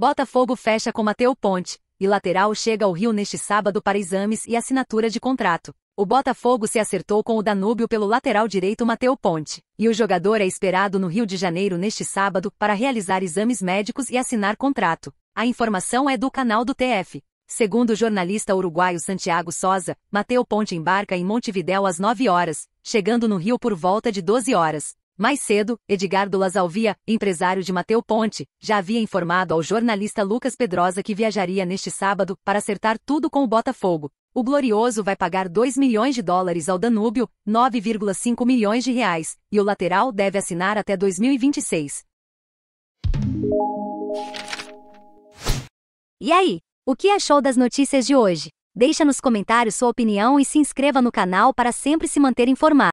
Botafogo fecha com Mateu Ponte, e lateral chega ao Rio neste sábado para exames e assinatura de contrato. O Botafogo se acertou com o Danúbio pelo lateral direito Mateu Ponte, e o jogador é esperado no Rio de Janeiro neste sábado para realizar exames médicos e assinar contrato. A informação é do canal do TF. Segundo o jornalista uruguaio Santiago Sosa, Mateu Ponte embarca em Montevidéu às 9 horas, chegando no Rio por volta de 12 horas. Mais cedo, Edgardo Lasalvia, empresário de Mateu Ponte, já havia informado ao jornalista Lucas Pedrosa que viajaria neste sábado para acertar tudo com o Botafogo. O Glorioso vai pagar 2 milhões de dólares ao Danúbio, 9,5 milhões de reais, e o lateral deve assinar até 2026. E aí, o que achou das notícias de hoje? Deixa nos comentários sua opinião e se inscreva no canal para sempre se manter informado.